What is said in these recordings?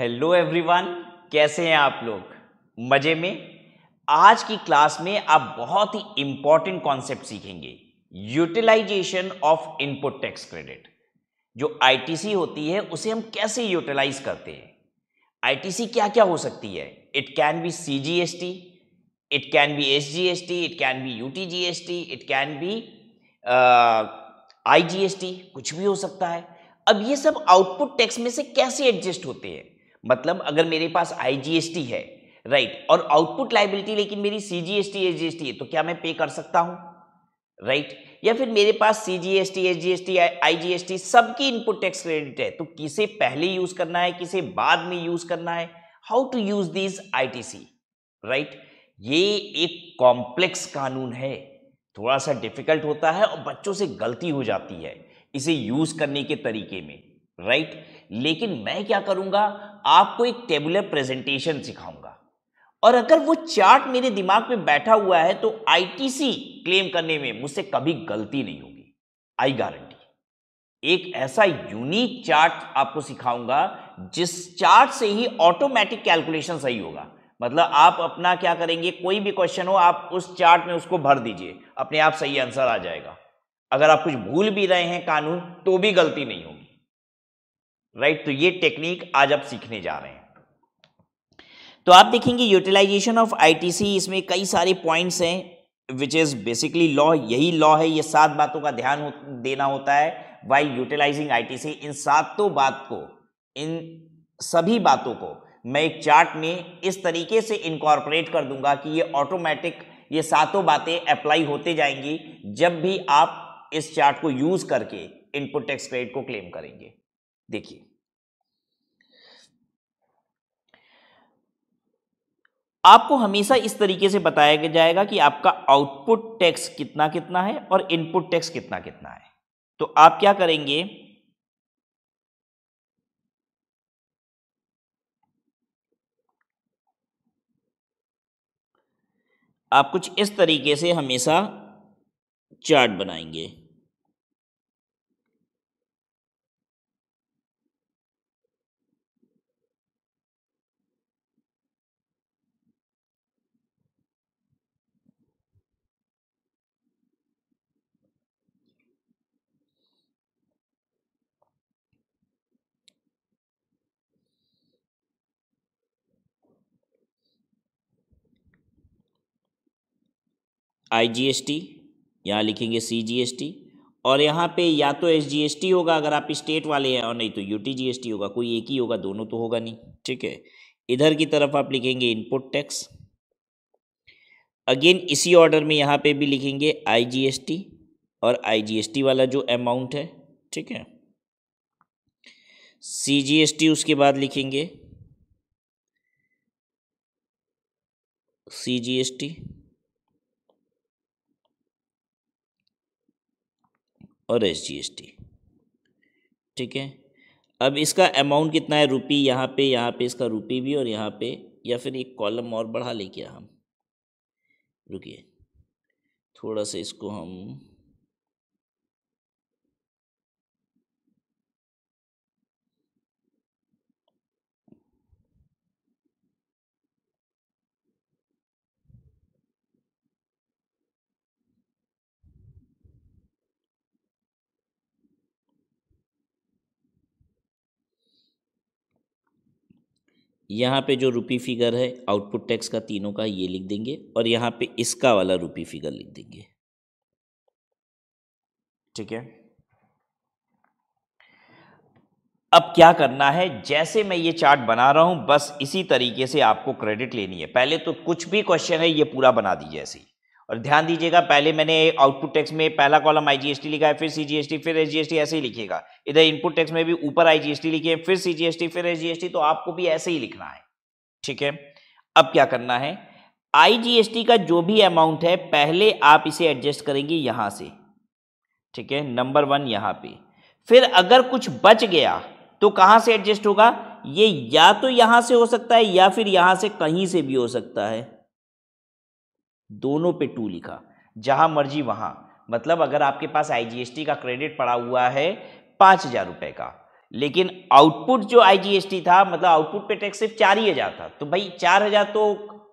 Hello everyone कैसे हैं आप लोग मज़े में आज की क्लास में आप बहुत ही इम्पॉर्टेंट कॉन्सेप्ट सीखेंगे utilisation of input tax credit जो आईटीसी होती है उसे हम कैसे यूटिलाइज करते हैं आईटीसी क्या क्या हो सकती है it can be CGST it can be SGST it can be UTGST it can be IGST कुछ भी हो सकता है अब ये सब आउटपुट टैक्स में से कैसे एडजस्ट होते हैं मतलब अगर मेरे पास आईजीएसटी है राइट right. और आउटपुट लाइबिलिटी लेकिन मेरी सीजीएसटी एसजीएसटी है तो क्या मैं पे कर सकता हूं राइट right? या फिर मेरे पास C G G S S S T T I G S T सबकी इनपुट टैक्स क्रेडिट है तो किसे पहले यूज करना है किसे बाद में यूज करना है how to use this C right ये एक कॉम्प्लेक्स कानून है थोड़ा सा डिफिकल्ट होता है और बच्चों से गलती हो जाती है इसे यूज करने के तरीके में राइट right? लेकिन मैं क्या करूंगा आपको एक टेबुलर प्रेजेंटेशन सिखाऊंगा और अगर वो चार्ट मेरे दिमाग में बैठा हुआ है तो आईटीसी क्लेम करने में मुझसे कभी गलती नहीं होगी आई गारंटी एक ऐसा यूनिक चार्ट आपको सिखाऊंगा जिस चार्ट से ही ऑटोमेटिक कैलकुलेशन सही होगा मतलब आप अपना क्या करेंगे कोई भी क्वेश्चन हो आप उस चार्ट में उसको भर दीजिए अपने आप सही आंसर आ जाएगा अगर आप कुछ भूल भी रहे हैं कानून तो भी गलती नहीं होगी राइट तो ये टेक्निक आज आप सीखने जा रहे हैं तो आप देखेंगे यूटिलाइजेशन ऑफ आईटीसी इसमें कई सारे पॉइंट्स हैं विच इज बेसिकली लॉ यही लॉ है ये सात बातों का ध्यान देना होता है वाई यूटिलाइजिंग आईटीसी इन सातों बात को इन सभी बातों को मैं एक चार्ट में इस तरीके से इनकॉर्पोरेट कर दूंगा कि ये ऑटोमेटिक ये सातों बातें अप्लाई होते जाएंगी जब भी आप इस चार्ट को यूज करके इनपुट टैक्स क्रेडिट को क्लेम करेंगे देखिए आपको हमेशा इस तरीके से बताया जाएगा कि आपका आउटपुट टैक्स कितना कितना है और इनपुट टैक्स कितना कितना है तो आप क्या करेंगे आप कुछ इस तरीके से हमेशा चार्ट बनाएंगे आईजीएसटी यहाँ लिखेंगे सीजीएसटी और यहाँ पे या तो एसजीएसटी होगा अगर आप स्टेट वाले हैं और नहीं तो यूटीजीएसटी होगा कोई एक ही होगा दोनों तो होगा नहीं ठीक है इधर की तरफ आप लिखेंगे इनपुट टैक्स अगेन इसी ऑर्डर में यहाँ पे भी लिखेंगे आईजीएसटी और आईजीएसटी वाला जो अमाउंट है ठीक है सीजीएसटी उसके बाद लिखेंगे सीजीएसटी और एस जी ठीक है अब इसका अमाउंट कितना है रुपी यहाँ पे यहाँ पे इसका रुपी भी और यहाँ पे या फिर एक कॉलम और बढ़ा लेके क्या हम रुकिए थोड़ा सा इसको हम यहाँ पे जो रुपी फिगर है आउटपुट टैक्स का तीनों का ये लिख देंगे और यहाँ पे इसका वाला रुपी फिगर लिख देंगे ठीक है अब क्या करना है जैसे मैं ये चार्ट बना रहा हूं बस इसी तरीके से आपको क्रेडिट लेनी है पहले तो कुछ भी क्वेश्चन है ये पूरा बना दीजिए ऐसे ही और ध्यान दीजिएगा पहले मैंने आउटपुट टैक्स में पहला कॉलम आईजीएसटी लिखा है फिर सीजीएसटी फिर एसजीएसटी ऐसे ही लिखिएगा इधर इनपुट टैक्स में भी ऊपर आईजीएसटी लिखिए फिर सीजीएसटी फिर एसजीएसटी तो आपको भी ऐसे ही लिखना है ठीक है अब क्या करना है आईजीएसटी का जो भी अमाउंट है पहले आप इसे एडजस्ट करेंगे यहां से ठीक है नंबर वन यहां पे फिर अगर कुछ बच गया तो कहां से एडजस्ट होगा ये या तो यहां से हो सकता है या फिर यहां से कहीं से भी हो सकता है दोनों पे टू लिखा जहां मर्जी वहां मतलब अगर आपके पास आईजीएसटी का क्रेडिट पड़ा हुआ है पाँच हज़ार रुपये का लेकिन आउटपुट जो आईजीएसटी था मतलब आउटपुट पे टैक्स सिर्फ चार ही हज़ार था तो भाई चार हज़ार तो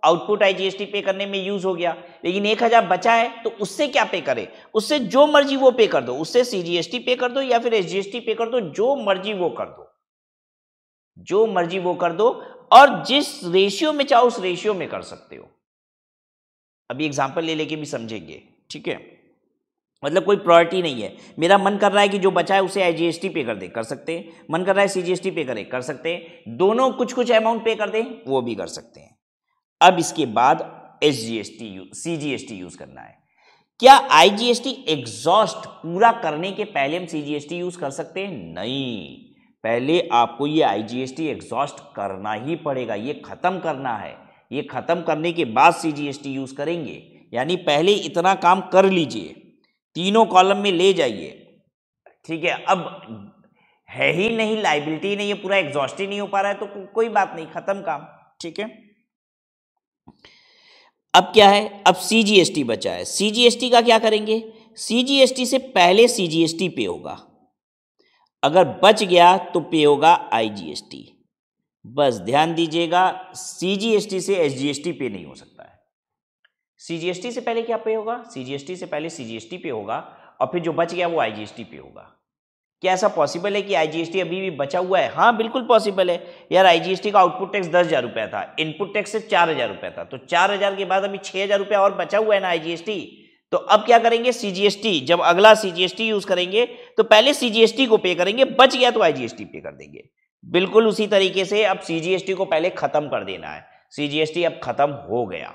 आउटपुट आईजीएसटी पे करने में यूज़ हो गया लेकिन एक हज़ार बचा है तो उससे क्या पे करे उससे जो मर्जी वो पे कर दो उससे सीजीएसटी पे कर दो या फिर एसजीएसटी पे कर दो जो मर्जी वो कर दो जो मर्जी वो कर दो और जिस रेशियो में चाहो उस रेशियो में कर सकते हो अभी एग्जाम्पल ले लेके भी समझेंगे ठीक है मतलब कोई प्रायोरिटी नहीं है मेरा मन कर रहा है कि जो बचा है उसे आईजीएसटी पे कर दे कर सकते हैं मन कर रहा है सीजीएसटी पे करे कर सकते हैं दोनों कुछ कुछ अमाउंट पे कर दें वो भी कर सकते हैं अब इसके बाद S G S T CGST use करना है क्या आईजीएसटी एग्जॉस्ट पूरा करने के पहले हम सीजीएसटी यूज कर सकते हैं नहीं पहले आपको ये आईजीएसटी एग्जॉस्ट करना ही पड़ेगा ये खत्म करना है ये ख़त्म करने के बाद सीजीएसटी यूज़ करेंगे यानी पहले इतना काम कर लीजिए तीनों कॉलम में ले जाइए ठीक है अब है ही नहीं लाइबिलिटी नहीं है पूरा एग्जॉस्ट ही नहीं हो पा रहा है तो को, कोई बात नहीं ख़त्म काम ठीक है अब क्या है अब सीजीएसटी बचा है सीजीएसटी का क्या करेंगे सीजीएसटी से पहले सीजीएसटी पे होगा अगर बच गया तो पे होगा आईजीएसटी बस ध्यान दीजिएगा सीजीएसटी से एसजीएसटी पे नहीं हो सकता है सीजीएसटी से पहले क्या पे होगा सीजीएसटी से पहले सीजीएसटी पे होगा और फिर जो बच गया वो आईजीएसटी पे होगा क्या ऐसा पॉसिबल है कि आईजीएसटी अभी भी बचा हुआ है हाँ बिल्कुल पॉसिबल है यार आईजीएसटी का आउटपुट टैक्स दस हज़ार रुपया था इनपुट टैक्स सिर्फ चार हज़ार रुपया था तो चार हज़ार के बाद अभी छह हज़ार रुपया और बचा हुआ है ना आईजीएसटी तो अब क्या करेंगे सीजीएसटी जब अगला सीजीएसटी यूज़ करेंगे तो पहले सीजीएसटी को पे करेंगे बच गया तो आईजीएसटी पे कर देंगे बिल्कुल उसी तरीके से अब सीजीएसटी को पहले ख़त्म कर देना है सीजीएसटी अब ख़त्म हो गया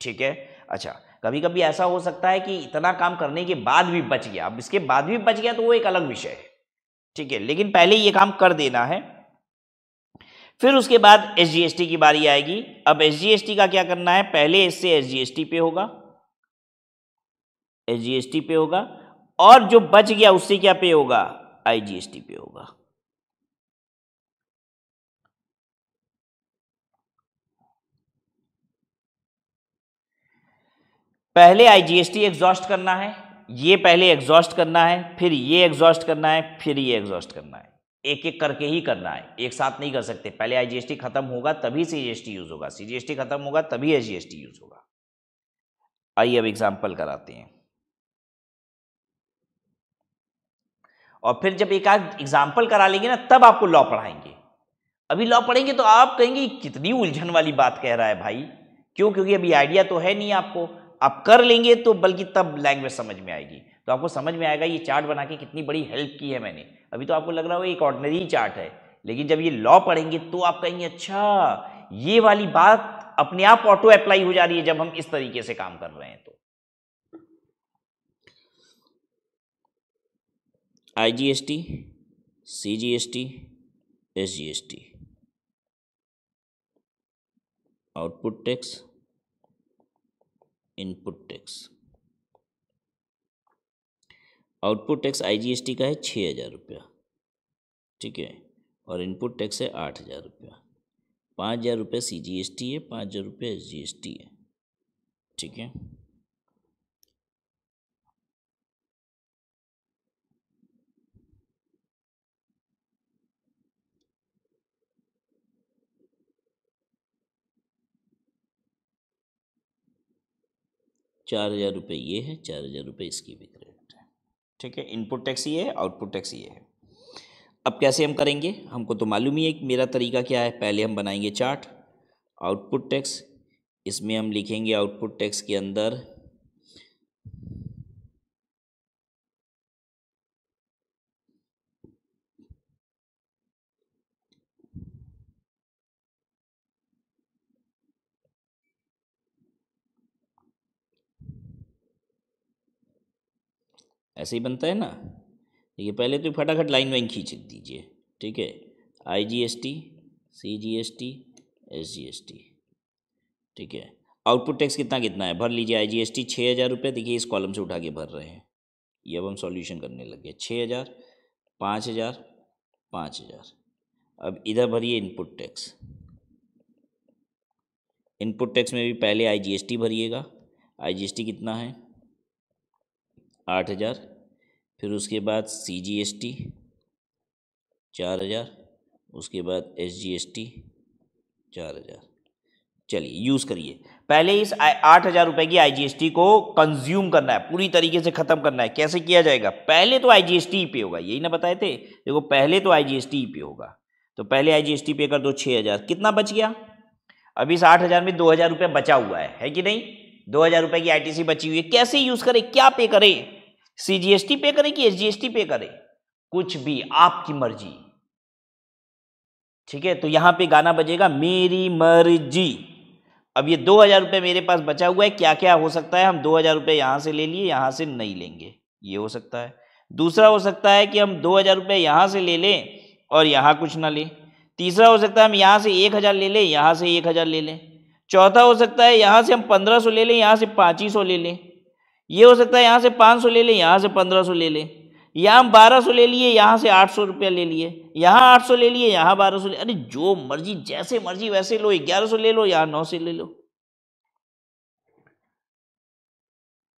ठीक है अच्छा कभी कभी ऐसा हो सकता है कि इतना काम करने के बाद भी बच गया अब इसके बाद भी बच गया तो वो एक अलग विषय है ठीक है लेकिन पहले ये काम कर देना है फिर उसके बाद एस की बारी आएगी अब एस का क्या करना है पहले इससे एस पे होगा एस पे होगा और जो बच गया उससे क्या पे होगा आई पे होगा पहले आईजीएसटी एग्जॉस्ट करना है ये पहले एग्जॉस्ट करना है फिर ये एग्जॉस्ट करना है फिर ये एग्जॉस्ट करना है एक एक करके ही करना है एक साथ नहीं कर सकते पहले आईजीएसटी खत्म होगा तभी सीजीएसटी यूज होगा सीजीएसटी खत्म होगा तभी टी यूज होगा आइए अब एग्जाम्पल कराते हैं और फिर जब एक आध एग्जाम्पल करा लेंगे ना तब आपको लॉ पढ़ाएंगे अभी लॉ पढ़ेंगे तो आप कहेंगे कितनी उलझन वाली बात कह रहा है भाई क्यों क्योंकि अभी आइडिया तो है नहीं आपको आप कर लेंगे तो बल्कि तब लैंग्वेज समझ में आएगी तो आपको समझ में आएगा ये चार्ट बना के कितनी बड़ी हेल्प की है मैंने अभी तो आपको लग रहा होगा एक ऑर्डनरी चार्ट है लेकिन जब ये लॉ पढ़ेंगे तो आप कहेंगे अच्छा ये वाली बात अपने आप ऑटो अप्लाई हो जा रही है जब हम इस तरीके से काम कर रहे हैं तो I G S T C G S T S G S T output tax input tax output tax IGST का है छः हज़ार रुपया ठीक है और इनपुट टैक्स है आठ हज़ार रुपया पाँच हज़ार रुपये सी जी एस टी है पाँच हज़ार रुपये एस जी एस टी है ठीक है चार हज़ार रुपये ये है चार हज़ार रुपये इसकी भी क्रेडिट है ठीक है इनपुट टैक्स ये है आउटपुट टैक्स ये है अब कैसे हम करेंगे हमको तो मालूम ही है कि मेरा तरीका क्या है पहले हम बनाएंगे चार्ट आउटपुट टैक्स इसमें हम लिखेंगे आउटपुट टैक्स के अंदर ऐसे ही बनता है ना देखिए पहले तो फटाफट लाइन वाइन खींच दीजिए ठीक है I G S T C G S T S G S T ठीक है आउटपुट टैक्स कितना कितना है भर लीजिए आई जी एस टी छः हज़ार रुपये देखिए इस कॉलम से उठा के भर रहे हैं ये अब हम सॉल्यूशन करने लग गए छः हज़ार पाँच हज़ार पाँच हज़ार अब इधर भरिए इनपुट टैक्स इनपुट टैक्स में भी पहले आईजीएसटी भरिएगा आईजीएसटी कितना है आठ हज़ार फिर उसके बाद सी जी एस टी चार हज़ार उसके बाद एस जी एस टी चार हज़ार चलिए यूज़ करिए पहले इस आठ हज़ार रुपये की आईजीएसटी को कंज्यूम करना है पूरी तरीके से ख़त्म करना है कैसे किया जाएगा पहले तो आईजीएसटी पे होगा यही ना बताए थे देखो पहले तो आईजीएसटी पे होगा तो पहले आईजीएसटी पे कर दो छः हज़ार कितना बच गया अब इस आठ हज़ार में दो हज़ार रुपये बचा हुआ है है कि नहीं दो हज़ार रुपये की आई बची हुई है कैसे यूज़ करें क्या पे करें सीजीएसटी पे करें कि एसजीएसटी पे करें कुछ भी आपकी मर्जी ठीक है तो यहां पे गाना बजेगा मेरी मर्जी अब ये दो हजार रुपये मेरे पास बचा हुआ है क्या क्या हो सकता है हम दो हजार रुपये यहाँ से ले लिए यहाँ से नहीं लेंगे ये हो सकता है दूसरा हो सकता है कि हम दो हजार रुपये यहाँ से ले लें और यहाँ कुछ ना लें तीसरा हो सकता है हम यहाँ से एक हज़ार ले लें यहाँ से एक हज़ार ले लें चौथा हो सकता है यहाँ से हम पंद्रह सौ ले लें यहाँ से पांच ही सौ ले लें ये हो सकता है यहाँ से पाँच सौ ले लें यहाँ से पंद्रह सौ ले लें यहाँ बारह सौ ले लिए यहाँ से आठ सौ रुपया ले लिए यहाँ आठ सौ ले लिए यहाँ बारह सौ ले अरे जो मर्जी जैसे मर्जी वैसे लो ग्यारह सौ ले लो यहाँ नौ से ले लो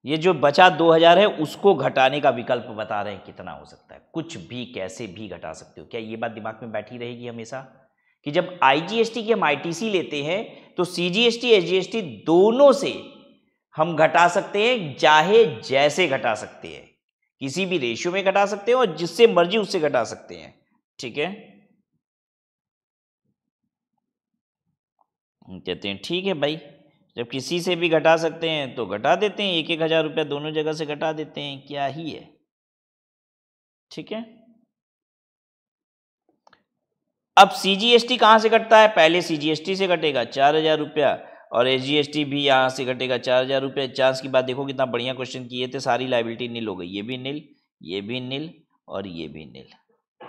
ये जो बचा दो हजार है उसको घटाने का विकल्प बता रहे हैं कितना हो सकता है कुछ भी कैसे भी घटा सकते हो क्या ये बात दिमाग में बैठी रहेगी हमेशा कि जब टी की हम सी लेते हैं तो एस टी दोनों से हम घटा सकते हैं चाहे जैसे घटा सकते हैं किसी भी रेशियो में घटा सकते हैं और जिससे मर्जी उससे घटा सकते हैं ठीक है कहते हैं ठीक है भाई जब किसी से भी घटा सकते हैं तो घटा देते हैं एक एक हज़ार रुपया दोनों जगह से घटा देते हैं क्या ही है ठीक है अब सीजीएसटी कहां से कटता है पहले सी जी एस टी से कटेगा चार हज़ार रुपया और एस जी एस टी भी यहाँ से घटेगा चार हज़ार रुपये चार्ज की बात देखो कितना बढ़िया क्वेश्चन किए थे सारी लाइबिलिटी नील हो गई ये भी नील ये भी नील और ये भी नील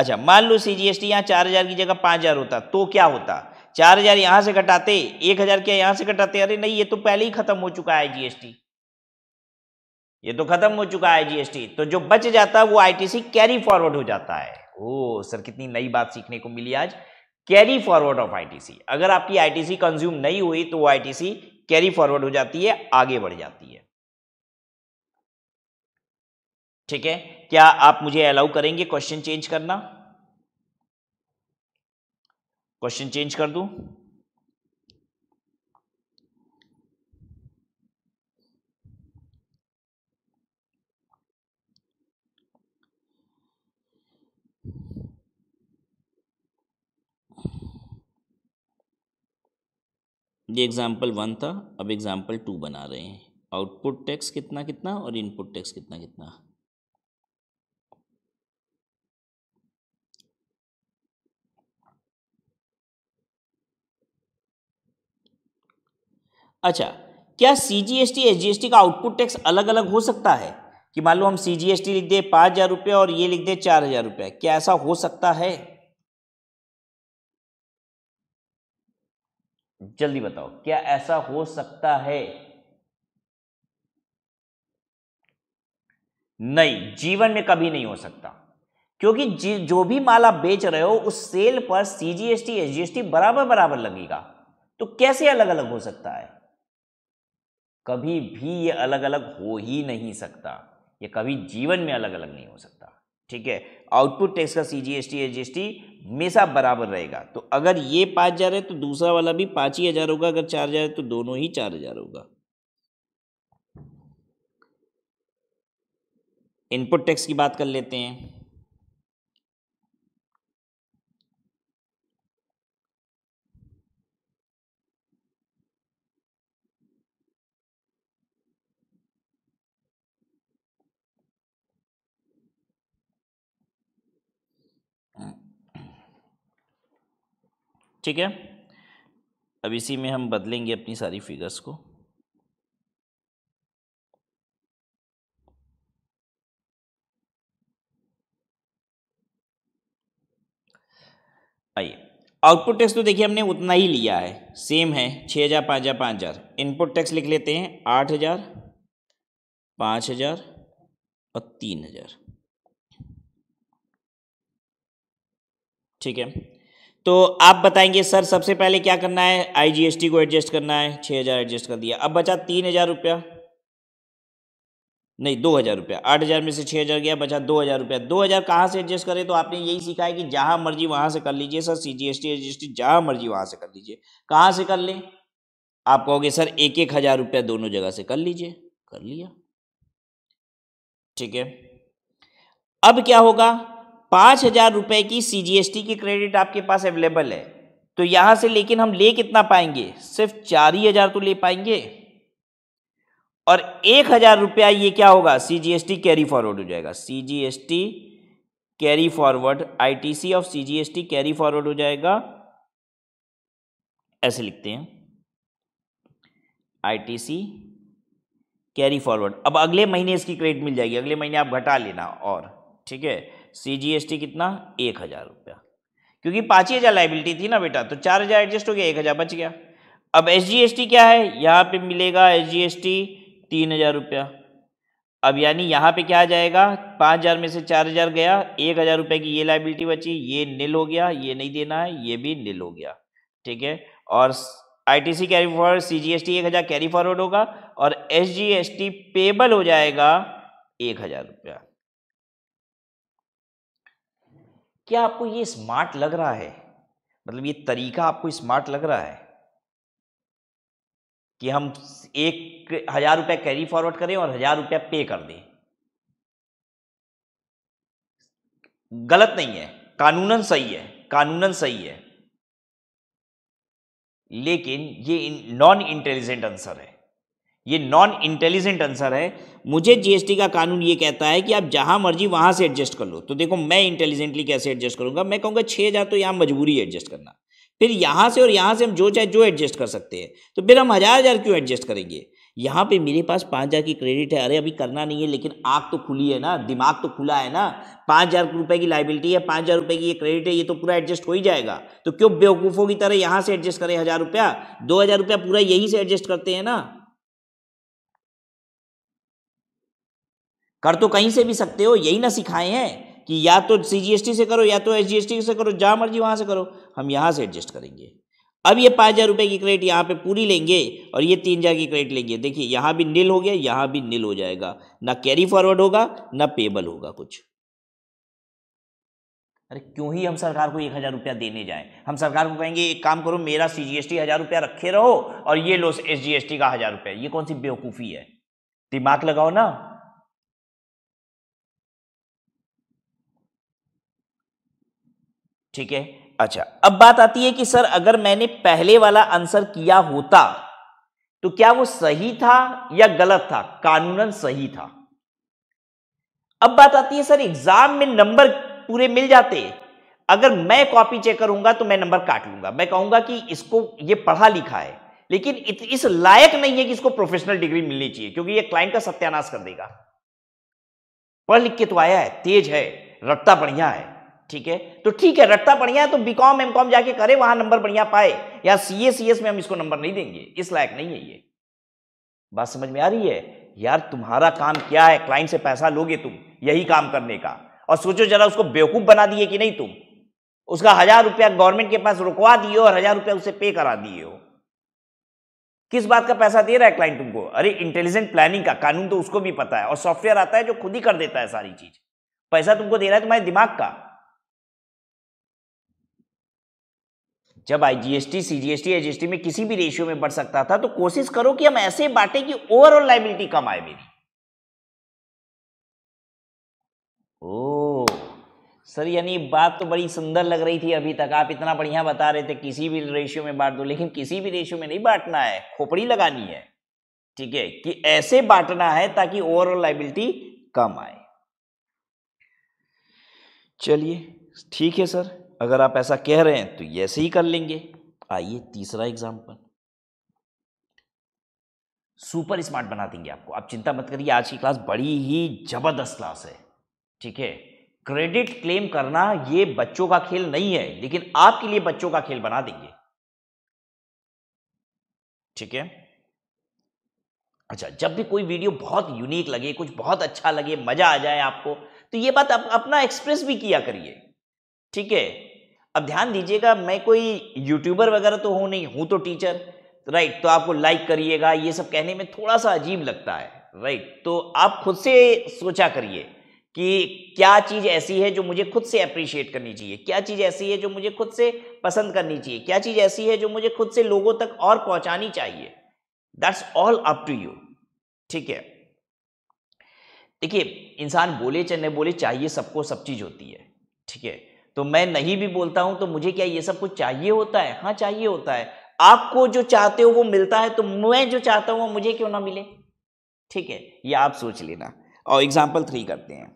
अच्छा मान लो सी जी एस टी यहाँ चार हज़ार की जगह पाँच हज़ार होता तो क्या होता चार हज़ार यहाँ से घटाते एक हज़ार क्या यहाँ से घटाते अरे नहीं ये तो पहले ही खत्म हो चुका है जीएसटी ये तो खत्म हो चुका है जीएसटी तो जो बच जाता है वो आईटीसी कैरी फॉरवर्ड हो जाता है ओ सर कितनी नई बात सीखने को मिली आज कैरी फॉरवर्ड ऑफ आईटीसी अगर आपकी आईटीसी कंज्यूम नहीं हुई तो वो आईटीसी कैरी फॉरवर्ड हो जाती है आगे बढ़ जाती है ठीक है क्या आप मुझे अलाउ करेंगे क्वेश्चन चेंज करना क्वेश्चन चेंज कर दूं ये एग्ज़ाम्पल वन था अब एग्ज़ाम्पल टू बना रहे हैं आउटपुट टैक्स कितना कितना और इनपुट टैक्स कितना कितना अच्छा क्या C G S T S G S T का आउटपुट टैक्स अलग अलग हो सकता है कि मान लो हम सी जी एस टी लिख दे पाँच हज़ार रुपये और ये लिख दे चार हज़ार रुपये क्या ऐसा हो सकता है जल्दी बताओ क्या ऐसा हो सकता है नहीं जीवन में कभी नहीं हो सकता क्योंकि जो भी माल आप बेच रहे हो उस सेल पर सीजीएसटी एसजीएसटी बराबर बराबर लगेगा तो कैसे अलग अलग हो सकता है कभी भी ये अलग अलग हो ही नहीं सकता ये कभी जीवन में अलग अलग नहीं हो सकता ठीक है आउटपुट टैक्स का C G S T S हमेशा बराबर रहेगा तो अगर ये पाँच हज़ार है तो दूसरा वाला भी पाँच ही हज़ार होगा अगर चार हज़ार है तो दोनों ही चार हज़ार होगा इनपुट टैक्स की बात कर लेते हैं ठीक है अब इसी में हम बदलेंगे अपनी सारी फिगर्स को आइए आउटपुट टैक्स तो देखिए हमने उतना ही लिया है सेम है छः हज़ार पाँच हज़ार पाँच हज़ार इनपुट टैक्स लिख लेते हैं आठ हज़ार पाँच हज़ार और तीन हज़ार ठीक है तो आप बताएंगे सर सबसे पहले क्या करना है आईजीएसटी को एडजस्ट करना है छः हज़ार एडजस्ट कर दिया अब बचा तीन हज़ार रुपया नहीं दो हज़ार रुपया आठ हज़ार में से छः हज़ार गया बचा दो हज़ार रुपया दो हज़ार कहाँ से एडजस्ट करें तो आपने यही सीखा है कि जहाँ मर्जी वहाँ से कर लीजिए sir C G S T S G S T जहाँ मर्जी वहाँ से कर लीजिए कहाँ से कर लें आप कहोगे सर एक एक हज़ार रुपया दोनों जगह से कर लीजिए कर लिया ठीक है अब क्या होगा पाँच हजार रुपये की सीजीएसटी की क्रेडिट आपके पास अवेलेबल है तो यहां से लेकिन हम ले कितना पाएंगे सिर्फ चार ही हजार तो ले पाएंगे और एक हजार रुपया ये क्या होगा सीजीएसटी कैरी फॉरवर्ड हो जाएगा CGST carry forward ITC of CGST carry forward हो जाएगा ऐसे लिखते हैं आईटीसी कैरी फॉरवर्ड अब अगले महीने इसकी क्रेडिट मिल जाएगी अगले महीने आप घटा लेना और ठीक है सीजीएसटी कितना एक हज़ार रुपया क्योंकि पाँच ही हज़ार लाइबिलिटी थी ना बेटा तो चार हज़ार एडजस्ट हो गया एक हज़ार बच गया अब एस क्या है यहाँ पे मिलेगा एस जी एस टी तीन हज़ार रुपया अब यानी यहाँ पे क्या आ जाएगा पाँच हज़ार में से चार हज़ार गया एक हज़ार रुपये की ये लाइबिलिटी बची ये निल हो गया ये नहीं देना है ये भी निल हो गया ठीक है और I T C carry forward C G S T एक हज़ार कैरी फॉरवर्ड होगा और S G S T payable हो जाएगा एक हज़ार रुपया क्या आपको ये स्मार्ट लग रहा है मतलब ये तरीका आपको स्मार्ट लग रहा है कि हम एक हजार रुपया कैरी फॉरवर्ड करें और हजार रुपया पे कर दें गलत नहीं है कानूनन सही है कानूनन सही है लेकिन ये नॉन इंटेलिजेंट आंसर है ये नॉन इंटेलिजेंट आंसर है मुझे जीएसटी का कानून ये कहता है कि आप जहां मर्जी वहां से एडजस्ट कर लो तो देखो मैं इंटेलिजेंटली कैसे एडजस्ट करूंगा मैं कहूंगा छह हज़ार तो यहां मजबूरी एडजस्ट करना फिर यहां से और यहां से हम जो चाहे जो एडजस्ट कर सकते हैं तो फिर हम हज़ार हज़ार क्यों एडजस्ट करेंगे यहां पे मेरे पास पांच हज़ार की क्रेडिट है अरे अभी करना नहीं है लेकिन आग तो खुली है ना दिमाग तो खुला है ना पांच हज़ार रुपए की लाइबिलिटी है पांच हज़ार रुपए की ये क्रेडिट है ये तो पूरा एडजस्ट हो ही जाएगा तो क्यों बेवकूफ़ों की तरह यहां से एडजस्ट करें हज़ार रुपया दो हज़ार रुपया पूरा यहीं से एडजस्ट करते हैं ना कर तो कहीं से भी सकते हो यही ना सिखाए हैं कि या तो सी से करो या तो एस से करो जहाँ मर्जी वहाँ से करो हम यहाँ से एडजस्ट करेंगे अब ये पाँच हज़ार रुपये की क्रेडिट यहाँ पे पूरी लेंगे और ये तीन हज़ार की क्रेडिट लेंगे देखिए यहाँ भी नील हो गया यहाँ भी नील हो जाएगा ना कैरी फॉरवर्ड होगा ना पेबल होगा कुछ अरे क्यों ही हम सरकार को एक हज़ार रुपया देने जाएं हम सरकार को कहेंगे एक काम करो मेरा सी जी एस टी हज़ार रुपया रखे रहो और ये लो एस जी एस टी का हज़ार रुपया ये कौन सी बेवकूफ़ी है दिमाग लगाओ ना ठीक है अच्छा अब बात आती है कि सर अगर मैंने पहले वाला आंसर किया होता तो क्या वो सही था या गलत था कानूनन सही था अब बात आती है सर एग्जाम में नंबर पूरे मिल जाते अगर मैं कॉपी चेक करूंगा तो मैं नंबर काट लूंगा मैं कहूंगा कि इसको ये पढ़ा लिखा है लेकिन इत, इस लायक नहीं है कि इसको प्रोफेशनल डिग्री मिलनी चाहिए क्योंकि ये क्लाइंट का सत्यानाश कर देगा पढ़ लिख के तो आया है तेज है रट्टा बढ़िया है ठीक है तो ठीक है रट्टा बढ़िया है तो बीकॉम एम कॉम जाके करे वहां नंबर बढ़िया पाए या सी ए सी एस में हम इसको नंबर नहीं देंगे इस लायक नहीं है ये बात समझ में आ रही है यार तुम्हारा काम क्या है क्लाइंट से पैसा लोगे तुम यही काम करने का और सोचो जरा उसको बेवकूफ बना दिए कि नहीं तुम उसका हजार रुपया गवर्नमेंट के पास रुकवा दिए और हजार रुपया उसे पे करा दिए हो किस बात का पैसा दे रहा है क्लाइंट तुमको अरे इंटेलिजेंट प्लानिंग का कानून तो उसको भी पता है और सॉफ्टवेयर आता है जो खुद ही कर देता है सारी चीज पैसा तुमको दे रहा है तुम्हारे दिमाग का जब I G S T C G S T S T में किसी भी रेशियो में बढ़ सकता था तो कोशिश करो कि हम ऐसे बांटे कि ओवरऑल लाइबिलिटी कम आए मेरी ओ सर यानी बात तो बड़ी सुंदर लग रही थी अभी तक आप इतना बढ़िया बता रहे थे किसी भी रेशियो में बांट दो लेकिन किसी भी रेशियो में नहीं बांटना है खोपड़ी लगानी है ठीक है कि ऐसे बांटना है ताकि ओवरऑल लाइबिलिटी कम आए चलिए ठीक है सर अगर आप ऐसा कह रहे हैं तो ये ऐसे ही कर लेंगे आइए तीसरा एग्जाम्पल सुपर स्मार्ट बना देंगे आपको आप चिंता मत करिए आज की क्लास बड़ी ही जबरदस्त क्लास है ठीक है क्रेडिट क्लेम करना ये बच्चों का खेल नहीं है लेकिन आपके लिए बच्चों का खेल बना देंगे ठीक है अच्छा जब भी कोई वीडियो बहुत यूनिक लगे कुछ बहुत अच्छा लगे मजा आ जाए आपको तो ये बात आप अपना एक्सप्रेस भी किया करिए ठीक है अब ध्यान दीजिएगा मैं कोई यूट्यूबर वगैरह तो हूँ नहीं हूँ तो टीचर राइट तो आपको लाइक करिएगा ये सब कहने में थोड़ा सा अजीब लगता है राइट तो आप खुद से सोचा करिए कि क्या चीज़ ऐसी है जो मुझे खुद से अप्रिशिएट करनी चाहिए क्या चीज़ ऐसी है जो मुझे खुद से पसंद करनी चाहिए क्या चीज़ ऐसी है जो मुझे खुद से लोगों तक और पहुंचानी चाहिए that's all up to you ठीक है देखिए इंसान बोले चाहे बोले चाहिए सबको सब चीज़ होती है ठीक है तो मैं नहीं भी बोलता हूं तो मुझे क्या ये सब कुछ चाहिए होता है हाँ चाहिए होता है आपको जो चाहते हो वो मिलता है तो मैं जो चाहता हूं वो मुझे क्यों ना मिले ठीक है ये आप सोच लेना और एग्जाम्पल थ्री करते हैं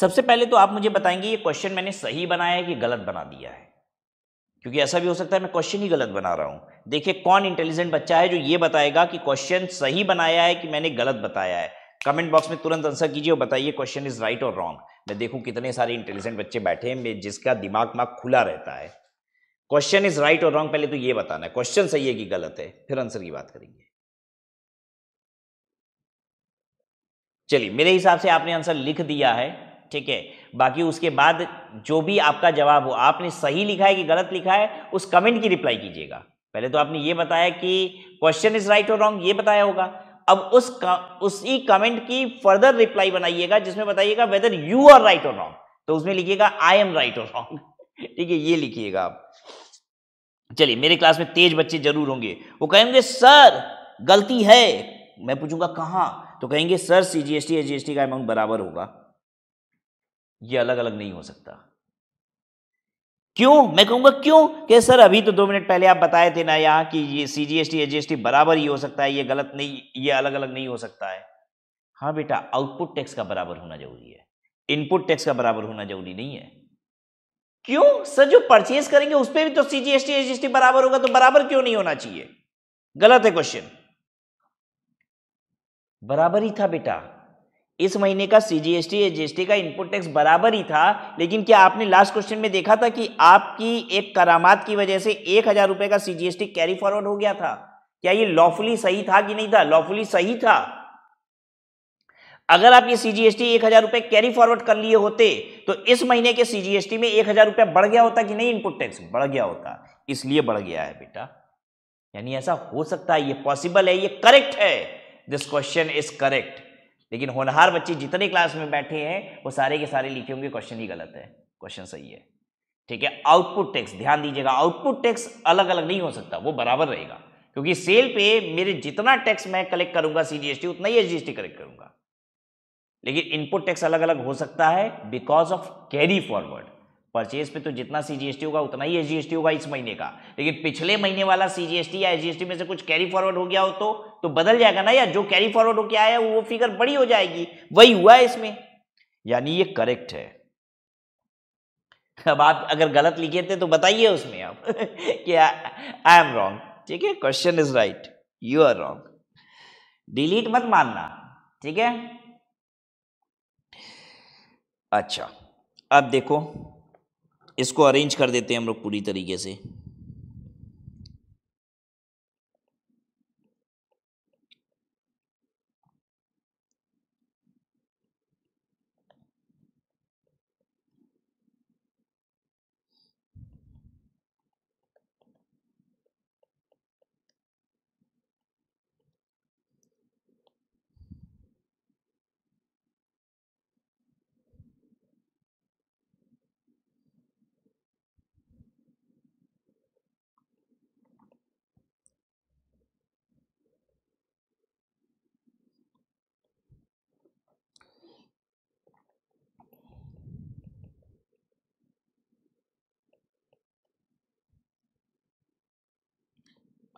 सबसे पहले तो आप मुझे बताएंगे ये क्वेश्चन मैंने सही बनाया है कि गलत बना दिया है क्योंकि ऐसा भी हो सकता है मैं क्वेश्चन ही गलत बना रहा हूं देखिए कौन इंटेलिजेंट बच्चा है जो ये बताएगा कि क्वेश्चन सही बनाया है कि मैंने गलत बताया है कमेंट बॉक्स में तुरंत आंसर कीजिए और बताइए क्वेश्चन इज राइट और रॉन्ग मैं देखूं कितने सारे इंटेलिजेंट बच्चे बैठे हैं जिसका दिमाग माग खुला रहता है क्वेश्चन इज राइट और रॉन्ग पहले तो ये बताना है क्वेश्चन सही है कि गलत है फिर आंसर की बात करेंगे चलिए मेरे हिसाब से आपने आंसर लिख दिया है ठीक है बाकी उसके बाद जो भी आपका जवाब हो आपने सही लिखा है कि गलत लिखा है उस कमेंट की रिप्लाई कीजिएगा पहले तो आपने ये बताया कि क्वेश्चन इज राइट और रॉन्ग ये बताया होगा अब उस उसी कमेंट की फर्दर रिप्लाई बनाइएगा जिसमें बताइएगा वेदर यू आर राइट और रॉन्ग तो उसमें लिखिएगा आई एम राइट और रॉन्ग ठीक है ये लिखिएगा आप चलिए मेरे क्लास में तेज बच्चे जरूर होंगे वो कहेंगे सर गलती है मैं पूछूंगा कहाँ तो कहेंगे सर सीजीएसटी टी का अमाउंट बराबर होगा ये अलग अलग नहीं हो सकता क्यों मैं कहूंगा क्यों कि सर अभी तो दो मिनट पहले आप बताए थे ना यहां कि ये C G S T H G S T बराबर ही हो सकता है ये गलत नहीं ये अलग अलग नहीं हो सकता है हाँ बेटा आउटपुट टैक्स का बराबर होना जरूरी है इनपुट टैक्स का बराबर होना जरूरी नहीं है क्यों सर जो परचेज करेंगे उस पर भी तो C G S T H G S T बराबर होगा तो बराबर क्यों नहीं होना चाहिए गलत है क्वेश्चन बराबर ही था बेटा इस महीने का सी जी एस का इनपुट टैक्स बराबर ही था लेकिन क्या आपने लास्ट क्वेश्चन में देखा था कि आपकी एक करामात की वजह से एक हजार रुपए का सी जी कैरी फॉरवर्ड हो गया था क्या ये लॉफुली सही था कि नहीं था लॉफुली सही था अगर आप ये सीजीएसटी एक हजार रुपए कैरी फॉरवर्ड कर लिए होते तो इस महीने के सीजीएसटी में एक हजार रुपया बढ़ गया होता कि नहीं इनपुट टैक्स बढ़ गया होता इसलिए बढ़ गया है बेटा यानी ऐसा हो सकता है ये पॉसिबल है ये करेक्ट है दिस क्वेश्चन इज करेक्ट लेकिन होनहार बच्चे जितने क्लास में बैठे हैं वो सारे के सारे लिखे होंगे क्वेश्चन ही गलत है क्वेश्चन सही है ठीक है आउटपुट टैक्स ध्यान दीजिएगा आउटपुट टैक्स अलग अलग नहीं हो सकता वो बराबर रहेगा क्योंकि सेल पे मेरे जितना टैक्स मैं कलेक्ट करूंगा सीजीएसटी उतना ही एसजीएसटी कलेक्ट करूंगा लेकिन इनपुट टैक्स अलग अलग हो सकता है because of carry forward purchase पे तो जितना सीजीएसटी होगा उतना ही एसजीएसटी होगा इस महीने का लेकिन पिछले महीने वाला सीजीएसटी या एसजीएसटी में से कुछ कैरी फॉरवर्ड हो गया हो तो तो बदल जाएगा ना या जो कैरी फॉरवर्ड होकर आया वो फिगर बड़ी हो जाएगी वही हुआ है इसमें यानी ये करेक्ट है अब आप अगर गलत लिखे थे तो बताइए उसमें आप कि आई एम रॉन्ग ठीक है question is right you are wrong delete मत मानना ठीक है अच्छा अब देखो इसको अरेंज कर देते हैं हम लोग पूरी तरीके से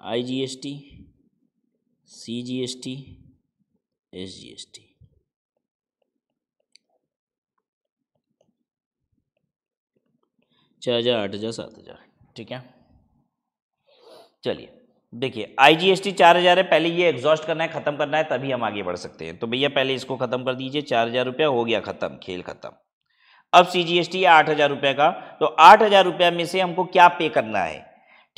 I G S T C G S T S G S T छः हज़ार आठ हज़ार सात हज़ार ठीक है चलिए देखिए आईजीएसटी चार हज़ार है पहले ये एग्जॉस्ट करना है ख़त्म करना है तभी हम आगे बढ़ सकते हैं तो भैया पहले इसको ख़त्म कर दीजिए चार हज़ार रुपया हो गया ख़त्म खेल ख़त्म अब सी जी एस टी आठ हज़ार रुपये का तो आठ हज़ार रुपया में से हमको क्या पे करना है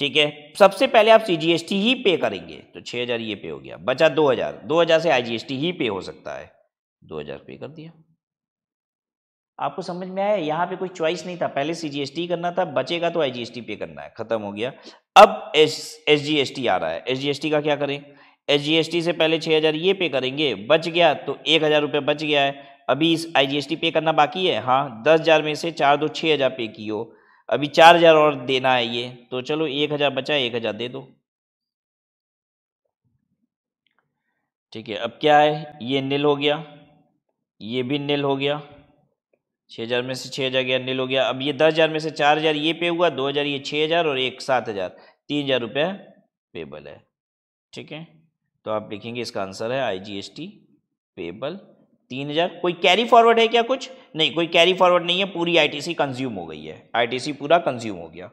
ठीक है सबसे पहले आप सीजीएसटी ही पे करेंगे तो हजार ये पे हो गया बचा दो हजार दो हजार से आईजीएसटी ही पे हो सकता है दो हजार पे कर दिया आपको समझ में आया यहाँ पे कोई चॉइस नहीं था पहले सीजीएसटी करना था बचेगा तो आईजीएसटी पे करना है खत्म हो गया अब एस एस आ रहा है एस का क्या करें एस से पहले हजार ये पे करेंगे बच गया तो एक हज़ार रुपये बच गया है अभी इस आईजीएसटी पे करना बाकी है हाँ दस हज़ार में से चार दो छः हज़ार पे हो अभी चार हजार और देना है ये तो चलो एक हजार बचा एक हजार दे दो ठीक है अब क्या है ये नील हो गया ये भी नील हो गया छः हज़ार में से छः हज़ार गया नील हो गया अब ये दस हज़ार में से चार हज़ार ये पे हुआ दो हज़ार ये छः हज़ार और एक सात हज़ार तीन हज़ार रुपया पेबल है ठीक है तो आप लिखेंगे इसका आंसर है I G S T payable तीन हजार कोई कैरी फॉरवर्ड है क्या कुछ नहीं कोई कैरी फॉरवर्ड नहीं है पूरी आईटीसी कंज्यूम हो गई है आईटीसी पूरा कंज्यूम हो गया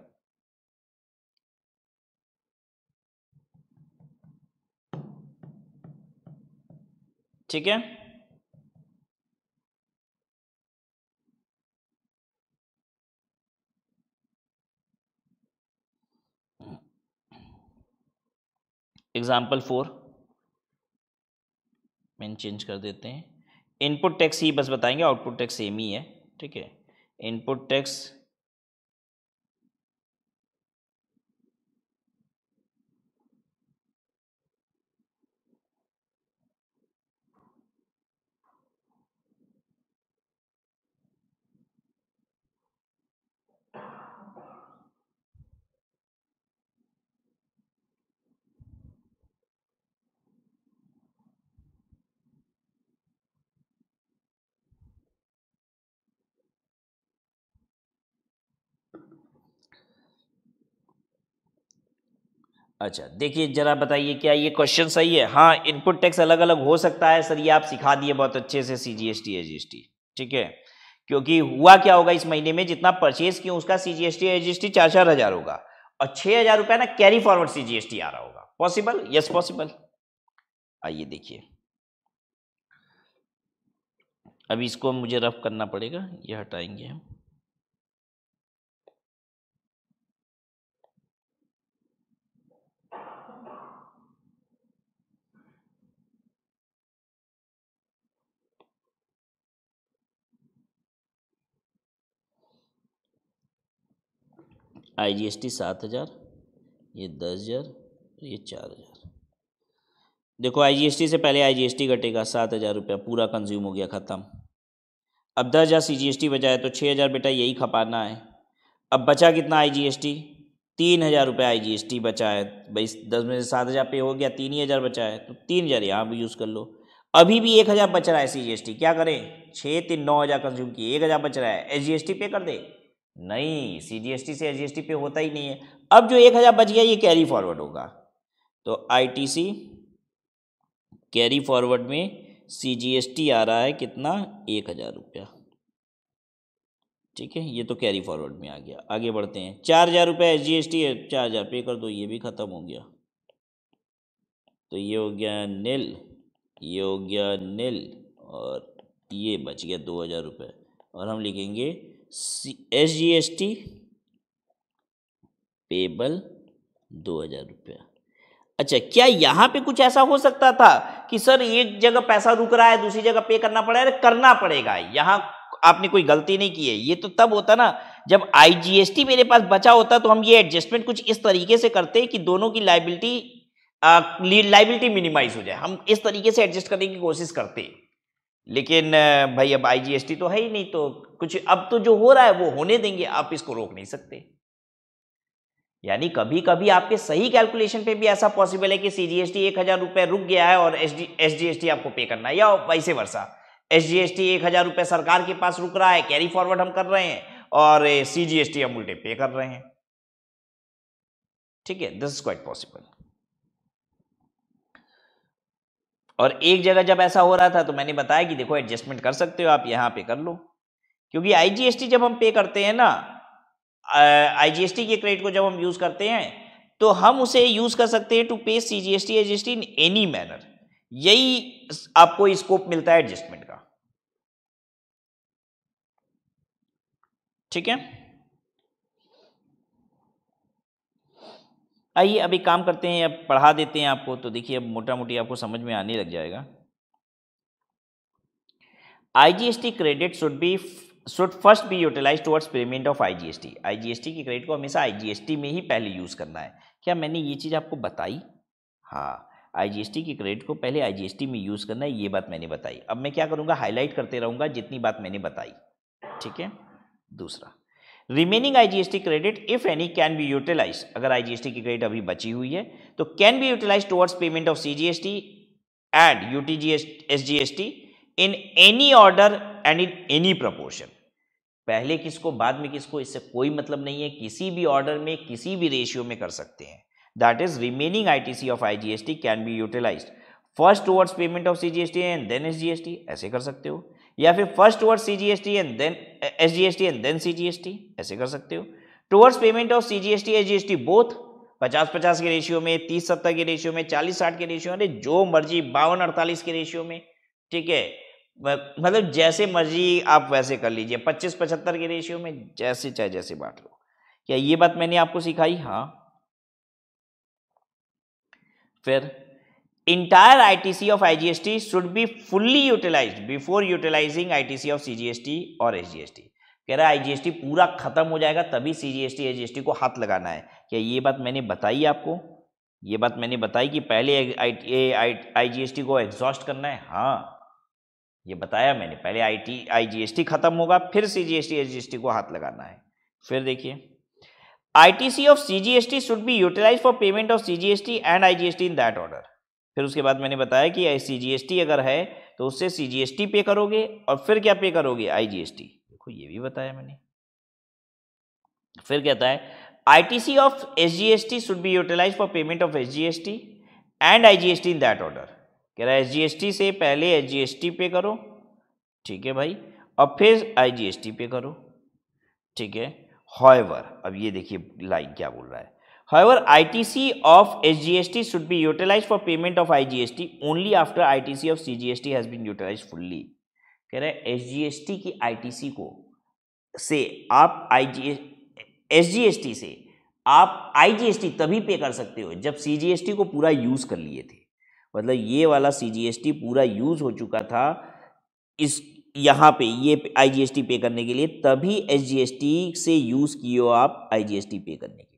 ठीक है एग्जाम्पल फोर मैंने चेंज कर देते हैं इनपुट टैक्स ही बस बताएंगे आउटपुट टैक्स सेम ही है ठीक है इनपुट टैक्स अच्छा देखिए जरा बताइए क्या ये क्वेश्चन सही है हाँ इनपुट टैक्स अलग अलग हो सकता है सर ये आप सिखा दिए बहुत अच्छे से C G S T H S T ठीक है क्योंकि हुआ क्या होगा इस महीने में जितना परचेज किया उसका C G S T H S T चार चार हजार होगा और छह हजार रुपया ना carry forward C G S T आ रहा होगा पॉसिबल यस पॉसिबल आइए देखिए अभी इसको मुझे रफ करना पड़ेगा ये हटाएंगे हम आई जी एस टी सात हज़ार ये दस हज़ार तो ये चार हज़ार देखो आई जी एस टी से पहले आई जी एस टी कटेगा सात हज़ार रुपया पूरा कंज्यूम हो गया ख़त्म अब दस हज़ार सी जी एस टी बचाए तो छः हज़ार बेटा यही खपाना है अब बचा कितना आई जी एस टी तीन हज़ार रुपया आई जी एस टी बचा है भाई दस में से सात हज़ार पे हो गया तीन ही हज़ार बचा है तो तीन हज़ार यहाँ भी यूज़ कर लो अभी भी एक हज़ार बच रहा है सी जी एस टी क्या करें छः तीन नौ हज़ार कंज्यूम किए एक हज़ार बच रहा है एस जी एस टी पे कर दे नहीं सीजीएसटी से टी पे होता ही नहीं है अब जो एक हज़ार बच गया ये कैरी फॉरवर्ड होगा तो आईटीसी कैरी फॉरवर्ड में सीजीएसटी आ रहा है कितना एक हज़ार रुपया ठीक है ये तो कैरी फॉरवर्ड में आ गया आगे बढ़ते हैं चार हज़ार रुपया एस जी एस टी चार हज़ार पे कर दो ये भी ख़त्म हो गया तो ये हो गया नील ये हो गया नील और ये बच गया दो हज़ार रुपये और हम लिखेंगे S G S T payable दो हजार रुपया अच्छा क्या यहां पे कुछ ऐसा हो सकता था कि सर एक जगह पैसा रुक रहा है दूसरी जगह पे करना पड़ा है करना पड़ेगा यहां आपने कोई गलती नहीं की है ये तो तब होता ना जब आईजीएसटी मेरे पास बचा होता तो हम ये एडजस्टमेंट कुछ इस तरीके से करते कि दोनों की लाइबिलिटी लाइबिलिटी मिनिमाइज हो जाए हम इस तरीके से एडजस्ट करने की कोशिश करते हैं लेकिन भाई अब आईजीएसटी तो है ही नहीं तो कुछ अब तो जो हो रहा है वो होने देंगे आप इसको रोक नहीं सकते यानी कभी कभी आपके सही कैलकुलेशन पे भी ऐसा पॉसिबल है कि सी जी एस टी एक हजार रुपये रुक गया है और एस एसजीएसटी आपको पे करना है या वैसे वर्षा एसजीएसटी एक हजार रुपए सरकार के पास रुक रहा है कैरी फॉरवर्ड हम कर रहे हैं और सी टी हम उल्टे पे कर रहे हैं ठीक है दिस इज क्वाइट पॉसिबल और एक जगह जब ऐसा हो रहा था तो मैंने बताया कि देखो एडजस्टमेंट कर सकते हो आप यहाँ पे कर लो क्योंकि आईजीएसटी जब हम पे करते हैं ना आईजीएसटी के क्रेडिट को जब हम यूज करते हैं तो हम उसे यूज कर सकते हैं to pay C G S T adjusted in any manner यही आपको स्कोप मिलता है एडजस्टमेंट का ठीक है आइए अभी काम करते हैं या पढ़ा देते हैं आपको तो देखिए अब मोटा मोटी आपको समझ में आने लग जाएगा IGST credit should be should first be utilise towards payment of IGST IGST की क्रेडिट को हमेशा आईजीएसटी में ही पहले यूज़ करना है क्या मैंने ये चीज़ आपको बताई हाँ आईजीएसटी की क्रेडिट को पहले आईजीएसटी में यूज़ करना है ये बात मैंने बताई अब मैं क्या करूँगा हाईलाइट करते रहूँगा जितनी बात मैंने बताई ठीक है दूसरा remaining IGST credit if any can be utilise अगर आईजीएसटी की क्रेडिट अभी बची हुई है तो can be utilise towards payment of CGST and UTGST in any order and in any proportion पहले किसको बाद में किसको इससे कोई मतलब नहीं है किसी भी ऑर्डर में किसी भी रेशियो में कर सकते हैं that is remaining ITC of IGST can be utilise first towards payment of CGST and then SGST ऐसे कर सकते हो या फिर first towards C G S T and then S G S T and then C G S T ऐसे कर सकते हो towards payment of C G S T S G S T both पचास पचास के रेशियो में तीस सत्तर के रेशियो में चालीस साठ के रेशियो में जो मर्जी बावन अड़तालीस के रेशियो में ठीक है मतलब जैसे मर्जी आप वैसे कर लीजिए पच्चीस पचहत्तर के रेशियो में जैसे चाहे जैसे बांट लो क्या ये बात मैंने आपको सिखाई हाँ फिर entire ITC of IGST should be fully utilized before utilizing ITC of CGST or SGST. कह रहा है आईजीएसटी पूरा खत्म हो जाएगा तभी सीजीएसटी एसजीएसटी को हाथ लगाना है क्या ये बात मैंने बताई आपको ये बात मैंने बताई कि पहले आईजीएसटी को एग्जॉस्ट करना है हाँ ये बताया मैंने पहले आईटी आईजीएसटी खत्म होगा फिर सीजीएसटी एसजीएसटी को हाथ लगाना है फिर देखिए ITC of CGST should be utilise for payment of CGST and IGST in that order फिर उसके बाद मैंने बताया कि सी जी एस टी अगर है तो उससे सी जी एस टी पे करोगे और फिर क्या पे करोगे आई जी एस टी देखो ये भी बताया मैंने फिर कहता है I T C of S G S T should be utilise for payment of S G S T and I G S T in that order कह रहा है एस जी एस टी से पहले एस जी एस टी पे करो ठीक है भाई और फिर आई जी एस टी पे करो ठीक है हॉएवर अब ये देखिए लाइन क्या बोल रहा है However, ITC of SGST should be utilized for payment of IGST only after ITC of CGST has been utilized fully. कह रहे हैं एस जी एस टी की आई टी सी को से आप I G S G S T से आप I G S T तभी पे कर सकते हो जब सी जी एस टी को पूरा यूज़ कर लिए थे मतलब ये वाला सी जी एस टी पूरा यूज़ हो चुका था इस यहाँ पे ये आई जी एस टी पे करने के लिए तभी एस जी एस टी से यूज़ किए हो आप आई जी एस टी पे करने के लिए